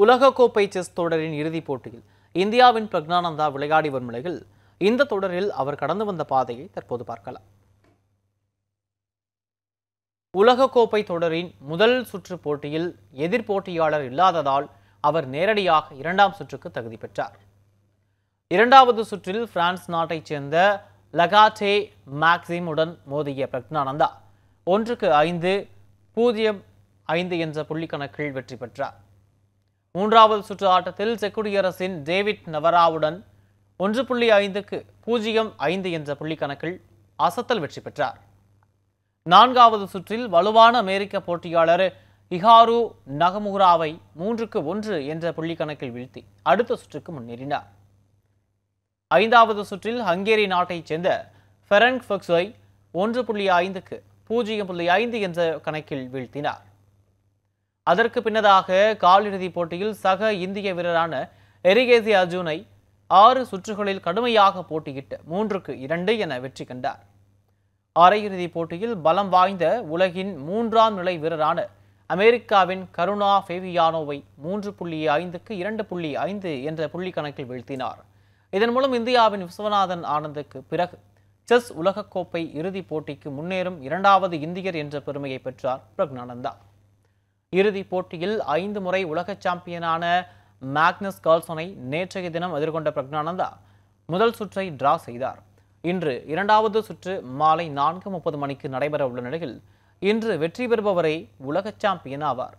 உலகக்கோப்பை செஸ் தொடரின் இறுதிப் போட்டியில் இந்தியாவின் பிரக்னானந்தா விளையாடி வரும் நிலையில் இந்த தொடரில் அவர் கடந்து வந்த பாதையை தற்போது பார்க்கலாம் உலகக்கோப்பை தொடரின் முதல் சுற்று போட்டியில் எதிர்போட்டியாளர் இல்லாததால் அவர் நேரடியாக இரண்டாம் சுற்றுக்கு தகுதி பெற்றார் இரண்டாவது சுற்றில் பிரான்ஸ் நாட்டைச் சேர்ந்த லகாட்டே உடன் மோதிய பிரக்னானந்தா ஒன்றுக்கு ஐந்து பூஜ்ஜியம் ஐந்து என்ற புள்ளி கணக்கில் வெற்றி பெற்றார் மூன்றாவது சுற்று ஆட்டத்தில் செக்குடியரசின் டேவிட் நவராவுடன் ஒன்று புள்ளி ஐந்துக்கு பூஜ்ஜியம் ஐந்து என்ற புள்ளி கணக்கில் அசத்தல் வெற்றி பெற்றார் நான்காவது சுற்றில் வலுவான அமெரிக்க போட்டியாளர் இஹாரு நகமுகுராவை மூன்றுக்கு ஒன்று என்ற புள்ளி கணக்கில் வீழ்த்தி அடுத்த சுற்றுக்கு முன்னேறினார் ஐந்தாவது சுற்றில் ஹங்கேரி நாட்டைச் சேர்ந்த ஃபெரங்க் ஃபெக்ஸை ஒன்று புள்ளி ஐந்துக்கு பூஜ்ஜியம் புள்ளி ஐந்து என்ற கணக்கில் வீழ்த்தினார் அதற்கு பின்னதாக காலிறுதிப் போட்டியில் சக இந்திய வீரரான எரிகேசி அர்ஜுனை ஆறு சுற்றுகளில் கடுமையாக போட்டியிட்டு மூன்றுக்கு இரண்டு என வெற்றி கண்டார் அரையிறுதிப் போட்டியில் பலம் வாய்ந்த உலகின் மூன்றாம் நிலை வீரரான அமெரிக்காவின் கருணா ஃபேவியானோவை மூன்று புள்ளி ஐந்துக்கு இரண்டு புள்ளி ஐந்து என்ற புள்ளி கணக்கில் வீழ்த்தினார் இதன் மூலம் இந்தியாவின் விஸ்வநாதன் ஆனந்துக்கு பிறகு செஸ் உலகக்கோப்பை இறுதிப் போட்டிக்கு முன்னேறும் இரண்டாவது இந்தியர் என்ற பெருமையை பெற்றார் பிரக்னானந்தா இறுதிப் போட்டியில் ஐந்து முறை உலக சாம்பியனான மேக்னஸ் கால்சனை நேற்றைய தினம் எதிர்கொண்ட பிரக்னானந்தா முதல் சுற்றை டிரா செய்தார் இன்று இரண்டாவது சுற்று மாலை நான்கு முப்பது மணிக்கு நடைபெற உள்ள நிலையில் இன்று வெற்றி பெறுபவரை உலக சாம்பியன் ஆவார்